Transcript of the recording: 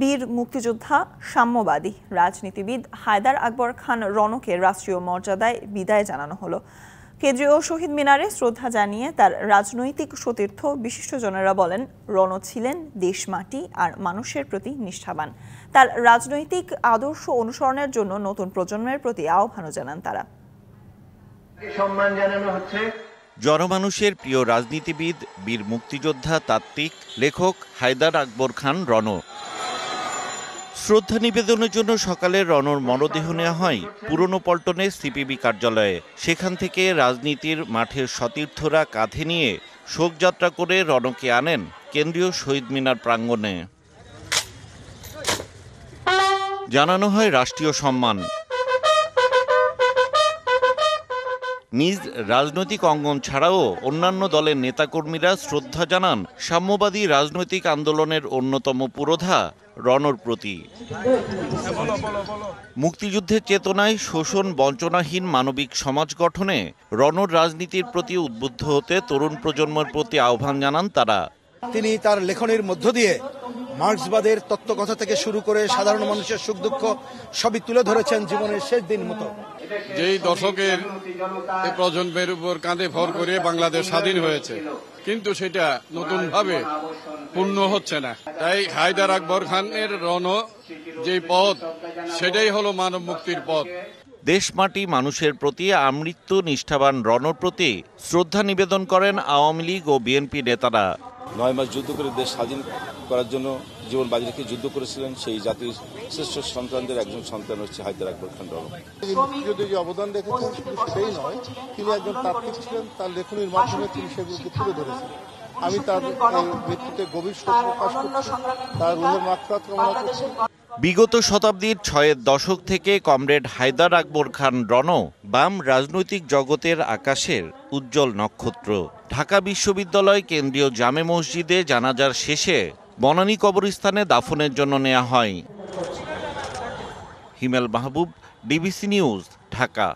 বীর মুক্তিযোদ্ধা সাম্যবাদী রাজনীতিবিদ হায়দার আকবর খান রণকে রাষ্ট্রীয় মর্যাদায় বিদায় জানানো হলো কেন্দ্রীয় শহীদ মিনারে শ্রদ্ধা জানিয়ে তার রাজনৈতিক সতীর্থ বিশিষ্টজনেরা বলেন রণ ছিলেন দেশমাটি আর মানুষের প্রতি নিষ্ঠাবান তার রাজনৈতিক আদর্শ অনুসরণের জন্য নতুন প্রজন্মের প্রতি আহ্বানও জানান তারা সম্মান জানানো হচ্ছে জনমানুষের প্রিয় রাজনীতিবিদ বীর মুক্তিযোদ্ধা তাত্ত্বিক লেখক হায়দার আকবর খান রণ শ্রদ্ধা নিবেদনের জন্য সকালে রনর মরদেহ নেওয়া হয় পুরনো পল্টনে সিপিবি কার্যালয়ে সেখান থেকে রাজনীতির মাঠের সতীর্থরা কাঁধে নিয়ে শোকযাত্রা করে রনকে আনেন কেন্দ্রীয় শহীদ মিনার প্রাঙ্গণে জানানো হয় রাষ্ট্রীয় সম্মান নিজ রাজনৈতিক অঙ্গন ছাড়াও অন্যান্য দলের নেতাকর্মীরা শ্রদ্ধা জানান সাম্যবাদী রাজনৈতিক আন্দোলনের অন্যতম পুরোধা রণর প্রতি মুক্তিযুদ্ধের চেতনায় শোষণ বঞ্চনাহীন মানবিক সমাজ গঠনে রণর রাজনীতির প্রতি উদ্বুদ্ধ হতে তরুণ প্রজন্মের প্রতি আহ্বান জানান তারা তিনি তার লেখনের মধ্য দিয়ে মার্ক্সবাদের তত্ত্বকথা থেকে শুরু করে সাধারণ মানুষের সুখ দুঃখ সবই তুলে ধরেছেন জীবনের শেষ দিন মতো যেই দশকের প্রজন্মের উপর কাঁধে ভর করে বাংলাদেশ স্বাধীন হয়েছে কিন্তু সেটা নতুনভাবে পূর্ণ হচ্ছে না তাই হায়দার আকবর খানের রণ যে পথ সেটাই হলো মানব মুক্তির পথ দেশমাটি মানুষের প্রতি আমৃত্য নিষ্ঠাবান রণর প্রতি শ্রদ্ধা নিবেদন করেন আওয়ামী লীগ ও বিএনপি নেতারা নয় মাস যুদ্ধ করে দেশ স্বাধীন করার জন্য জীবন বাজি রেখে যুদ্ধ করেছিলেন সেই জাতির শ্রেষ্ঠ সন্তানদের একজন সন্তান হচ্ছে হায়দার আকবর খান যদি যে অবদান রেখেছেন সেই নয় তিনি একজন তাত্ত্বিক ছিলেন তার লেখনীর মাধ্যমে তিনি সেগুলোকে তুলে ধরেছিলেন আমি তার মৃত্যুতে গভীর শোক প্রকাশ করছি তার রুহের মাত্রাত কামনা করছি বিগত শতাব্দীর ছয়ের দশক থেকে কমরেড হায়দার আকবর খান রণ বাম রাজনৈতিক জগতের আকাশের উজ্জ্বল নক্ষত্র ঢাকা বিশ্ববিদ্যালয় কেন্দ্রীয় জামে মসজিদে জানাজার শেষে বনানী কবরস্থানে দাফনের জন্য নেওয়া হয় হিমেল মাহবুব ডিবিসি নিউজ ঢাকা